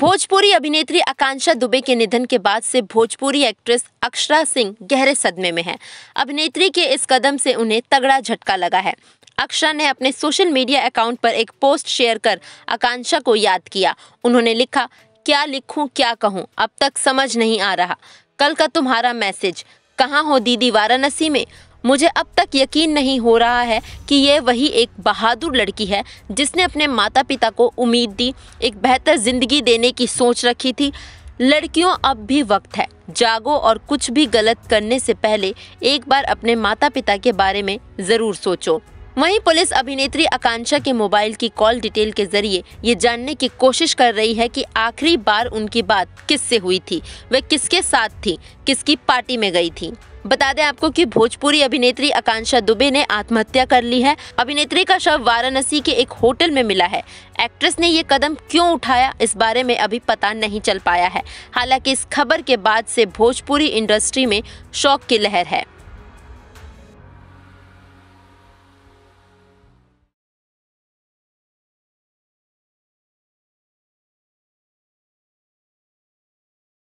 भोजपुरी अभिनेत्री आकांक्षा दुबे के निधन के बाद से भोजपुरी एक्ट्रेस अक्षरा सिंह गहरे सदमे में हैं। अभिनेत्री के इस कदम से उन्हें तगड़ा झटका लगा है अक्षरा ने अपने सोशल मीडिया अकाउंट पर एक पोस्ट शेयर कर आकांक्षा को याद किया उन्होंने लिखा क्या लिखूं क्या कहूं अब तक समझ नहीं आ रहा कल का तुम्हारा मैसेज कहाँ हो दीदी वाराणसी में मुझे अब तक यकीन नहीं हो रहा है कि ये वही एक बहादुर लड़की है जिसने अपने माता पिता को उम्मीद दी एक बेहतर ज़िंदगी देने की सोच रखी थी लड़कियों अब भी वक्त है जागो और कुछ भी गलत करने से पहले एक बार अपने माता पिता के बारे में ज़रूर सोचो वहीं पुलिस अभिनेत्री आकांक्षा के मोबाइल की कॉल डिटेल के जरिए ये जानने की कोशिश कर रही है कि आखिरी बार उनकी बात किससे हुई थी वे किसके साथ थी किसकी पार्टी में गई थी बता दें आपको कि भोजपुरी अभिनेत्री आकांक्षा दुबे ने आत्महत्या कर ली है अभिनेत्री का शव वाराणसी के एक होटल में मिला है एक्ट्रेस ने ये कदम क्यों उठाया इस बारे में अभी पता नहीं चल पाया है हालांकि इस खबर के बाद से भोजपुरी इंडस्ट्री में शौक की लहर है